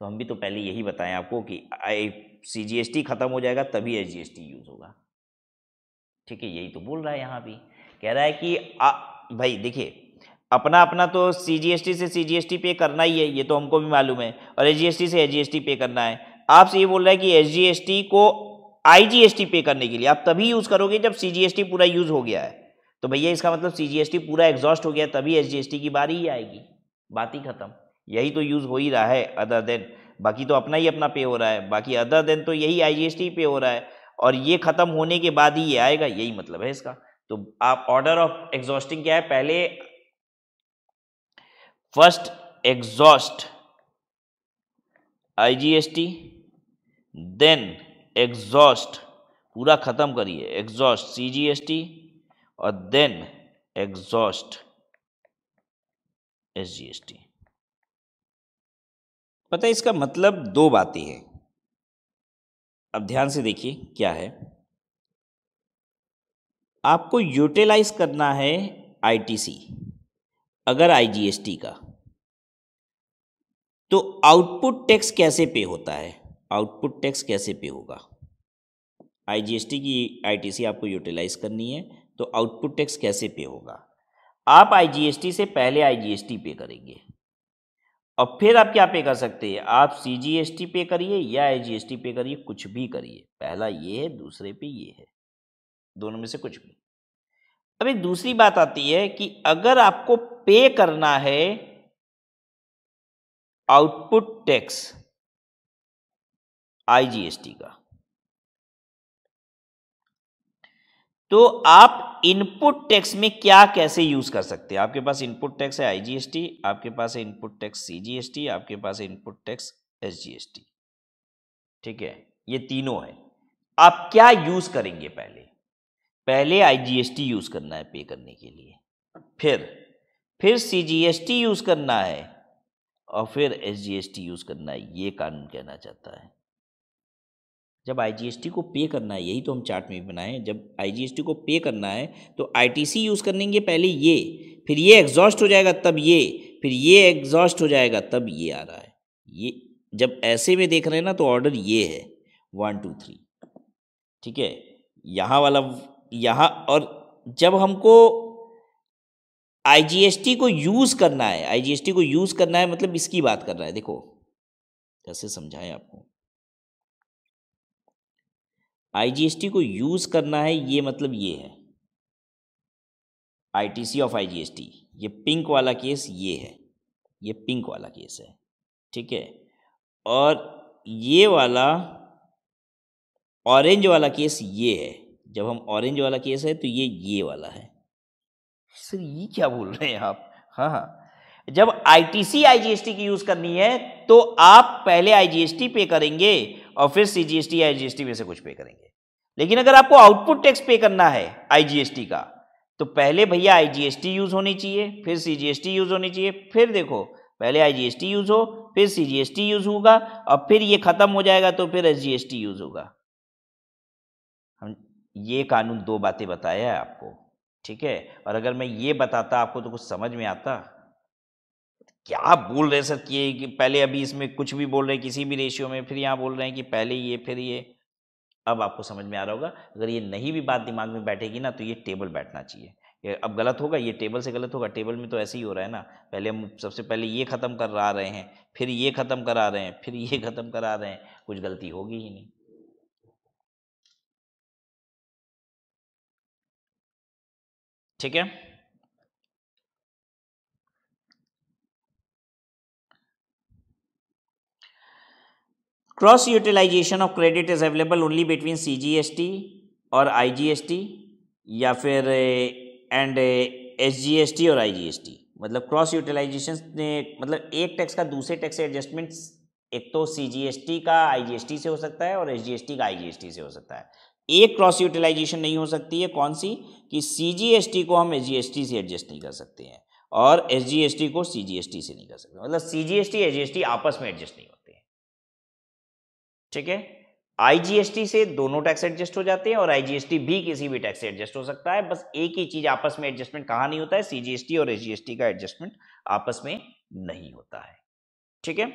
तो हम भी तो पहले यही बताएं आपको कि आई सी जी एस टी ख़त्म हो जाएगा तभी S G S T use होगा ठीक है यही तो बोल रहा है यहाँ भी कह रहा है कि आ, भाई देखिए अपना अपना तो सी जी एस टी से C G S T pay करना ही है ये तो हमको भी मालूम है और एच जी एस टी से H G S T pay करना है आपसे ये बोल रहा है कि एस जी एस टी को आई जी एस टी पे करने के लिए आप तभी यूज़ करोगे जब सी जी एस टी पूरा यूज़ हो गया है तो भैया इसका मतलब सी जी एस टी पूरा एग्जॉस्ट हो गया तभी एच जी एस टी की बारी ही आएगी बात ही खत्म यही तो यूज़ हो ही रहा है अदर देन बाकी तो अपना ही अपना पे हो रहा है बाकी अदर देन तो यही आई पे हो रहा है और ये ख़त्म होने के बाद ही ये आएगा यही मतलब है इसका तो आप ऑर्डर ऑफ एग्जॉस्टिंग क्या है पहले first exhaust IGST then exhaust पूरा ख़त्म करिए एग्जॉस्ट सीजीएसटी और देन एग्जॉस्ट एसजीएसटी पता है इसका मतलब दो बातें हैं अब ध्यान से देखिए क्या है आपको यूटिलाइज करना है आईटीसी अगर आईजीएसटी का तो आउटपुट टैक्स कैसे पे होता है आउटपुट टैक्स कैसे पे होगा आईजीएसटी की आईटीसी आपको यूटिलाइज करनी है तो आउटपुट टैक्स कैसे पे होगा आप आईजीएसटी से पहले आईजीएसटी पे करेंगे और फिर आप क्या पे कर सकते हैं आप सी जी एस टी पे करिए या आई जी एस टी पे करिए कुछ भी करिए पहला ये है दूसरे पे ये है दोनों में से कुछ भी अब एक दूसरी बात आती है कि अगर आपको पे करना है आउटपुट टैक्स आईजीएसटी का तो आप इनपुट टैक्स में क्या कैसे यूज कर सकते हैं आपके पास इनपुट टैक्स है आईजीएसटी आपके पास है इनपुट टैक्स सीजीएसटी आपके पास है इनपुट टैक्स एसजीएसटी ठीक है ये तीनों है आप क्या यूज करेंगे पहले पहले आईजीएसटी यूज करना है पे करने के लिए फिर फिर सीजीएसटी यूज करना है और फिर एसजीएसटी यूज करना है ये कानून कहना चाहता है जब आईजीएसटी को पे करना है यही तो हम चार्ट में भी बनाए जब आईजीएसटी को पे करना है तो आईटीसी यूज़ के पहले ये फिर ये एग्जॉस्ट हो जाएगा तब ये फिर ये एग्जॉस्ट हो जाएगा तब ये आ रहा है ये जब ऐसे में देख रहे हैं ना तो ऑर्डर ये है वन टू थ्री ठीक है यहाँ वाला यहाँ और जब हमको आईजीएसटी को यूज़ करना है आईजीएसटी को यूज़ करना है मतलब इसकी बात कर रहा है देखो कैसे समझाएं आपको आईजीएसटी को यूज़ करना है ये मतलब ये है आईटीसी ऑफ आईजीएसटी ये पिंक वाला केस ये है ये पिंक वाला केस है ठीक है और ये वाला ऑरेंज वाला केस ये है जब हम ऑरेंज वाला केस है तो ये ये वाला है सर ये क्या बोल रहे हैं आप हाँ हाँ जब आईटीसी आईजीएसटी की यूज़ करनी है तो आप पहले आईजीएसटी पे करेंगे और फिर सी जी एस टी या आई जी एस टी में से कुछ पे करेंगे लेकिन अगर आपको आउटपुट टैक्स पे करना है आई जी एस टी का तो पहले भैया I G S T use होनी चाहिए फिर C G S T use होनी चाहिए फिर देखो पहले I G S T use हो फिर C G S T use होगा और फिर ये ख़त्म हो जाएगा तो फिर S G S T use होगा हम ये कानून दो बातें बताया है आपको ठीक है और अगर मैं ये बताता आपको तो कुछ समझ में आता क्या बोल रहे सर कि पहले अभी इसमें कुछ भी बोल रहे हैं किसी भी रेशियो में फिर यहाँ बोल रहे हैं कि पहले ये फिर ये अब आपको समझ में आ रहा होगा अगर ये नहीं भी बात दिमाग में बैठेगी ना तो ये टेबल बैठना चाहिए ये अब गलत होगा ये टेबल से गलत होगा टेबल में तो ऐसे ही हो रहा है ना पहले हम सबसे पहले ये ख़त्म करा रहे हैं फिर ये ख़त्म करा रहे हैं फिर ये ख़त्म करा रहे हैं कुछ गलती होगी ही नहीं ठीक है cross utilisation of credit is available only between C G S T और आई जी एस टी या फिर and S G S T और आई जी एस टी मतलब क्रॉस यूटिलाइजेशन ने मतलब एक टैक्स का दूसरे टैक्स से एडजस्टमेंट एक तो सी जी एस टी का आई जी एस टी से हो सकता है और एस जी एस टी का आई जी एस टी से हो सकता है एक क्रॉस यूटिलाइजेशन नहीं हो सकती है कौन सी कि सी जी एस टी को हम एस जी एस टी से एडजस्ट नहीं कर सकते हैं और एस जी एस टी को सी जी एस टी से नहीं कर सकते मतलब C G S T S G S T आपस में एडजस्ट नहीं हो ठीक है आईजीएसटी से दोनों टैक्स एडजस्ट हो जाते हैं और आईजीएसटी भी किसी भी टैक्स से एडजस्ट हो सकता है बस एक ही चीज आपस में एडजस्टमेंट कहा नहीं होता है सीजीएसटी और एजीएसटी का एडजस्टमेंट आपस में नहीं होता है ठीक है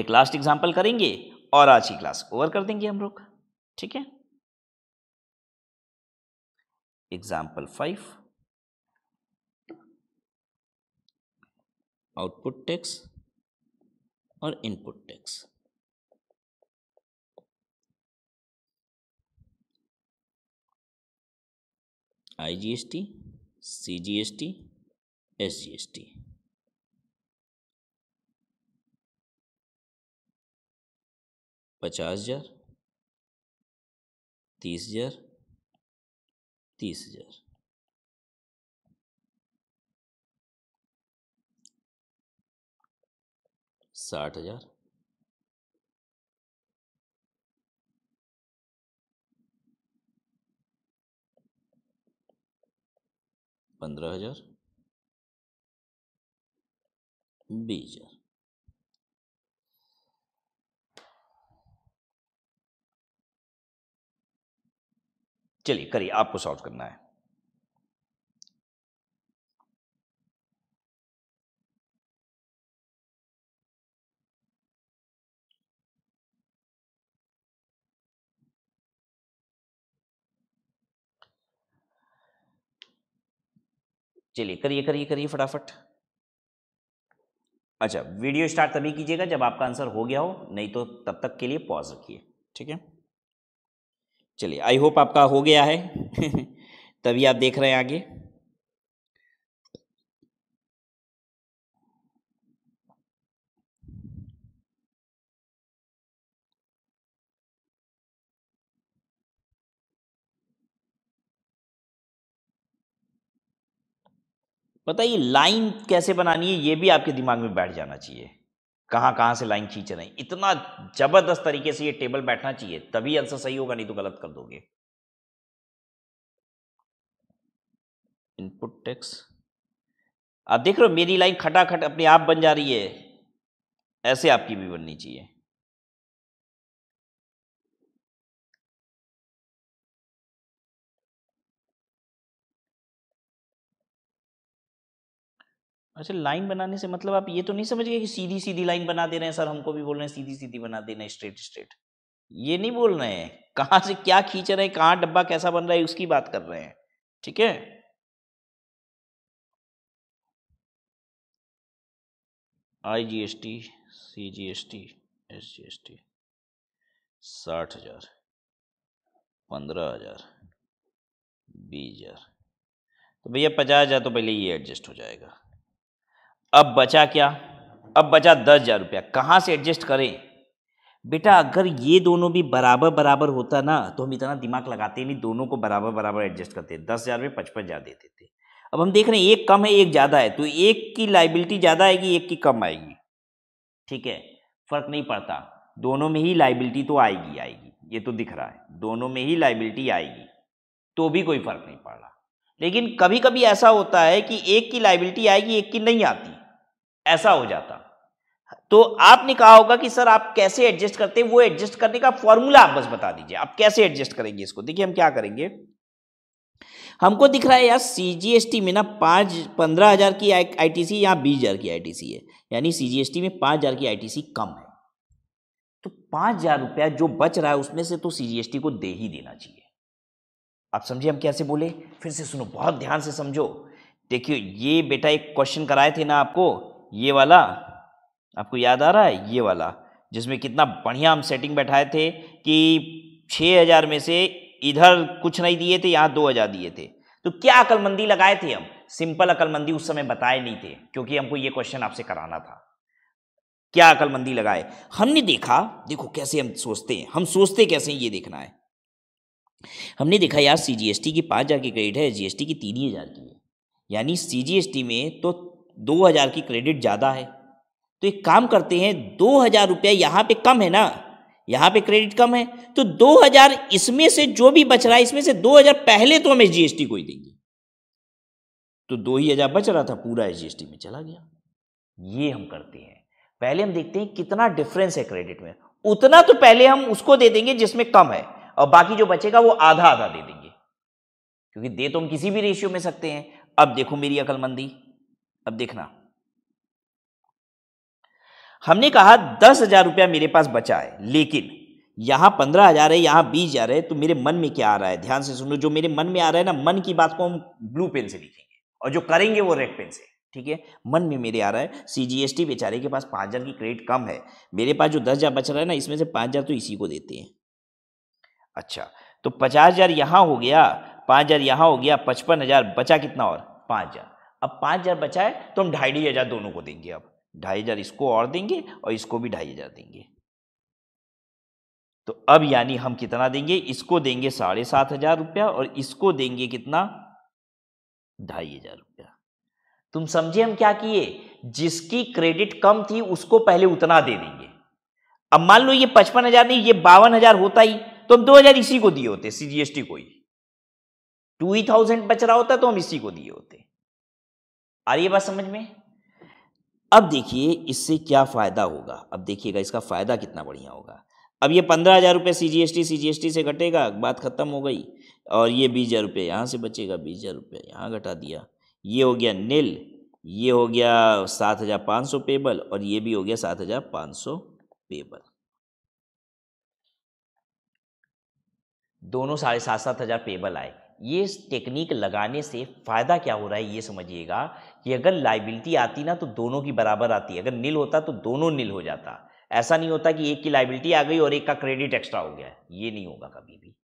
एक लास्ट एग्जाम्पल करेंगे और आज की क्लास ओवर कर देंगे हम लोग ठीक है एग्जाम्पल फाइव आउटपुट टैक्स और input tax I G S T C G S T S G S T पचास हजार तीस हजार तीस हजार साठ हजार पंद्रह हजार बीस हजार चलिए करिए आपको सॉल्व करना है चलिए करिए करिए करिए फटाफट अच्छा वीडियो स्टार्ट तभी कीजिएगा जब आपका आंसर हो गया हो नहीं तो तब तक के लिए पॉज रखिए ठीक है चलिए आई होप आपका हो गया है तभी आप देख रहे हैं आगे पता ये लाइन कैसे बनानी है ये भी आपके दिमाग में बैठ जाना चाहिए कहाँ कहाँ से लाइन खींच रहे इतना जबरदस्त तरीके से ये टेबल बैठना चाहिए तभी आंसर सही होगा नहीं तो गलत कर दोगे इनपुट टैक्स आप देख रहे हो मेरी लाइन खटाखट अपने आप बन जा रही है ऐसे आपकी भी बननी चाहिए अच्छा लाइन बनाने से मतलब आप ये तो नहीं समझ गए कि सीधी सीधी लाइन बना दे रहे हैं सर हमको भी बोल रहे हैं सीधी सीधी बना देना स्ट्रेट स्ट्रेट ये नहीं बोल रहे हैं कहाँ से क्या खींच रहे हैं कहाँ डब्बा कैसा बन रहा है उसकी बात कर रहे हैं ठीक है I G S T C G S T S G S T साठ हजार पंद्रह हजार बीस हजार तो भैया पचास हजार तो पहले ये एडजस्ट हो जाएगा अब बचा क्या अब बचा दस हज़ार रुपया कहाँ से एडजस्ट करें बेटा अगर ये दोनों भी बराबर बराबर होता ना तो हम इतना दिमाग लगाते नहीं दोनों को बराबर बराबर एडजस्ट करते दस हज़ार में पचपन हज़ार दे देते अब हम देख रहे हैं एक कम है एक ज़्यादा है तो एक की लाइबिलिटी ज़्यादा आएगी एक की कम आएगी ठीक है फ़र्क नहीं पड़ता दोनों में ही लाइबिलिटी तो आएगी आएगी ये तो दिख रहा है दोनों में ही लाइबिलिटी आएगी तो भी कोई फ़र्क नहीं पड़ रहा लेकिन कभी कभी ऐसा होता है कि एक की लाइबिलिटी आएगी एक की नहीं आती ऐसा हो जाता तो आपने कहा होगा कि सर आप कैसे एडजस्ट करते हैं वो एडजस्ट करने का फॉर्मूला आप बस बता दीजिए आप कैसे एडजस्ट करेंगे इसको देखिए हम क्या करेंगे हमको दिख रहा है यार सीजीएसटी में ना पाँच पंद्रह हज़ार की आईटीसी या बीस हज़ार की आईटीसी है यानी सीजीएसटी में पाँच हज़ार की आईटीसी कम है तो पाँच हज़ार रुपया जो बच रहा है उसमें से तो सीजीएसटी को दे ही देना चाहिए आप समझिए हम कैसे बोले फिर से सुनो बहुत ध्यान से समझो देखिए ये बेटा एक क्वेश्चन कराए थे ना आपको ये वाला आपको याद आ रहा है ये वाला जिसमें कितना बढ़िया हम सेटिंग बैठाए थे कि छः हज़ार में से इधर कुछ नहीं दिए थे यहाँ दो हज़ार दिए थे तो क्या अकलमंदी लगाए थे हम सिंपल अकलमंदी उस समय बताए नहीं थे क्योंकि हमको ये क्वेश्चन आपसे कराना था क्या अकलमंदी लगाए हमने देखा देखो कैसे हम सोचते हैं हम सोचते कैसे ये देखना है हमने देखा यार सी की पाँच हज़ार की क्रेडिट है जी की तीन ही हज़ार की है यानी सी जी एस टी में तो दो हज़ार की क्रेडिट ज़्यादा है तो एक काम करते हैं दो हज़ार रुपया यहाँ पर कम है ना यहाँ पे क्रेडिट कम है तो दो हज़ार इसमें से जो भी बच रहा है इसमें से दो हज़ार पहले तो हमें जीएसटी को ही देंगे तो दो ही हज़ार बच रहा था पूरा जीएसटी में चला गया ये हम करते हैं पहले हम देखते हैं कितना डिफरेंस है क्रेडिट में उतना तो पहले हम उसको दे देंगे जिसमें कम है और बाकी जो बचेगा वो आधा आधा दे देंगे क्योंकि दे तो हम किसी भी रेशियो में सकते हैं अब देखो मेरी अकलमंदी अब देखना हमने कहा दस हजार रुपया मेरे पास बचा है लेकिन यहां पंद्रह हजार है यहां बीस हजार है तो मेरे मन में क्या आ रहा है ध्यान से सुनो जो मेरे मन में आ रहा है ना मन की बात को हम ब्लू पेन से लिखेंगे और जो करेंगे वो रेड पेन से ठीक है मन में मेरे आ रहा है सीजीएसटी बेचारे के पास पांच हज़ार की क्रेडिट कम है मेरे पास जो दस हज़ार बच रहा है ना इसमें से पांच हज़ार तो इसी को देते हैं अच्छा तो पचास हज़ार यहां हो गया पांच हज़ार यहां हो गया पचपन हज़ार बचा कितना और पांच हज़ार अब पाँच हज़ार बचाए तो हम ढाई ढाई हज़ार दोनों को देंगे अब ढाई हज़ार इसको और देंगे और इसको भी ढाई हज़ार देंगे तो अब यानी हम कितना देंगे इसको देंगे साढ़े सात हज़ार रुपया और इसको देंगे कितना ढाई हज़ार रुपया तुम समझे हम क्या किए जिसकी क्रेडिट कम थी उसको पहले उतना दे देंगे अब मान लो ये पचपन हज़ार नहीं ये बावन हज़ार होता ही तो हम दो हज़ार इसी को दिए होते सीजीएसटी को ही टू ही थाउजेंड बच रहा होता तो हम इसी को दिए होते आ रही है बात समझ में अब देखिए इससे क्या फ़ायदा होगा अब देखिएगा इसका फ़ायदा कितना बढ़िया होगा अब ये पंद्रह हज़ार रुपये C G S T C G S T से घटेगा बात ख़त्म हो गई और ये बीस हज़ार रुपये यहाँ से बचेगा बीस हज़ार रुपये यहाँ घटा दिया ये हो गया नील ये हो गया सात हज़ार पाँच सौ पेबल और ये भी हो गया सात हज़ार पाँच सौ पेबल दोनों साढ़े सात सात हज़ार पेबल आए ये टेक्निक लगाने से फ़ायदा क्या हो रहा है ये समझिएगा कि अगर लाइबिलिटी आती ना तो दोनों की बराबर आती अगर नील होता तो दोनों नील हो जाता ऐसा नहीं होता कि एक की लाइबिलिटी आ गई और एक का क्रेडिट एक्स्ट्रा हो गया ये नहीं होगा कभी भी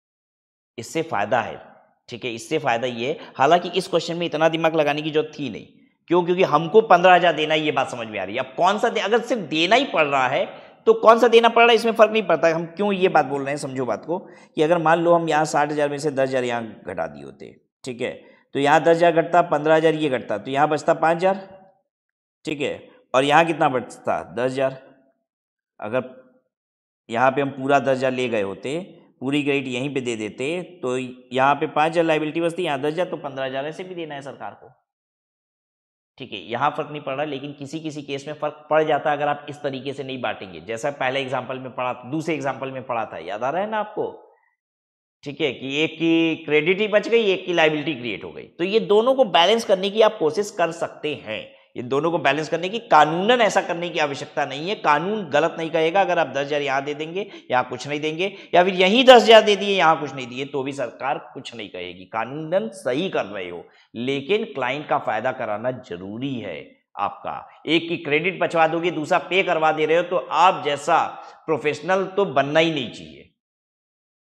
इससे फ़ायदा है ठीक है इससे फ़ायदा ये है हालांकि इस क्वेश्चन में इतना दिमाग लगाने की जरूरत थी नहीं क्यों क्योंकि हमको पंद्रह हज़ार देना ये बात समझ में आ रही है अब कौन सा दे अगर सिर्फ देना ही पड़ रहा है तो कौन सा देना पड़ रहा है इसमें फ़र्क नहीं पड़ता हम क्यों ये बात बोल रहे हैं समझो बात को कि अगर मान लो हम यहाँ साठ हज़ार में से दस हज़ार यहाँ घटा दिए होते ठीक है तो यहाँ दस हज़ार घटता पंद्रह हज़ार ये घटता तो यहाँ बचता पाँच हज़ार ठीक है और यहाँ कितना बचता दस हज़ार अगर यहाँ पे हम पूरा दस हज़ार ले गए होते पूरी क्रेडिट यहीं पे दे देते तो यहाँ पे पाँच हज़ार लाइबिलिटी बचती यहाँ दस हज़ार तो पंद्रह हज़ार ऐसे भी देना है सरकार को ठीक है यहाँ फ़र्क नहीं पड़ रहा लेकिन किसी किसी केस में फ़र्क पड़ जाता है अगर आप इस तरीके से नहीं बांटेंगे जैसा पहले एग्जाम्पल में पढ़ा दूसरे एग्जाम्पल में पढ़ा था याद आ रहा है ना आपको ठीक है कि एक की क्रेडिट ही बच गई एक की लाइबिलिटी क्रिएट हो गई तो ये दोनों को बैलेंस करने की आप कोशिश कर सकते हैं ये दोनों को बैलेंस करने की कानूनन ऐसा करने की आवश्यकता नहीं है कानून गलत नहीं कहेगा अगर आप दस हज़ार यहाँ दे देंगे यहाँ कुछ नहीं देंगे या फिर यहीं दस हज़ार दे दिए यहाँ कुछ नहीं दिए तो भी सरकार कुछ नहीं कहेगी कानूनन सही कर रहे हो लेकिन क्लाइंट का फायदा कराना जरूरी है आपका एक की क्रेडिट बचवा दोगे दूसरा पे करवा दे रहे हो तो आप जैसा प्रोफेशनल तो बनना ही नहीं चाहिए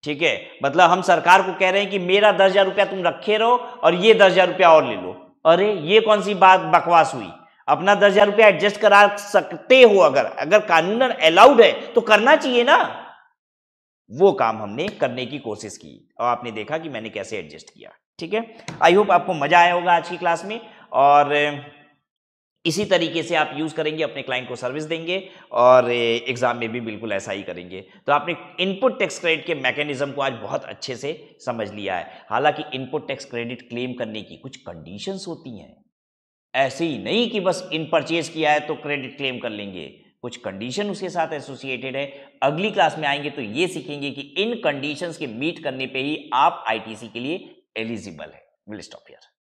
ठीक है मतलब हम सरकार को कह रहे हैं कि मेरा दस हजार रुपया तुम रखे रहो और ये दस हजार रुपया और ले लो अरे ये कौन सी बात बकवास हुई अपना दस हजार रुपया एडजस्ट करा सकते हो अगर अगर कानून अलाउड है तो करना चाहिए ना वो काम हमने करने की कोशिश की और आपने देखा कि मैंने कैसे एडजस्ट किया ठीक है आई होप आपको मजा आया होगा आज की क्लास में और इसी तरीके से आप यूज़ करेंगे अपने क्लाइंट को सर्विस देंगे और एग्ज़ाम में भी बिल्कुल ऐसा ही करेंगे तो आपने इनपुट टैक्स क्रेडिट के मैकेनिज्म को आज बहुत अच्छे से समझ लिया है हालांकि इनपुट टैक्स क्रेडिट क्लेम करने की कुछ कंडीशंस होती हैं ऐसे ही नहीं कि बस इन परचेज किया है तो क्रेडिट क्लेम कर लेंगे कुछ कंडीशन उसके साथ एसोसिएटेड है अगली क्लास में आएंगे तो ये सीखेंगे कि इन कंडीशंस के मीट करने पे ही आप आईटीसी के लिए एलिजिबल है विल स्टॉप हियर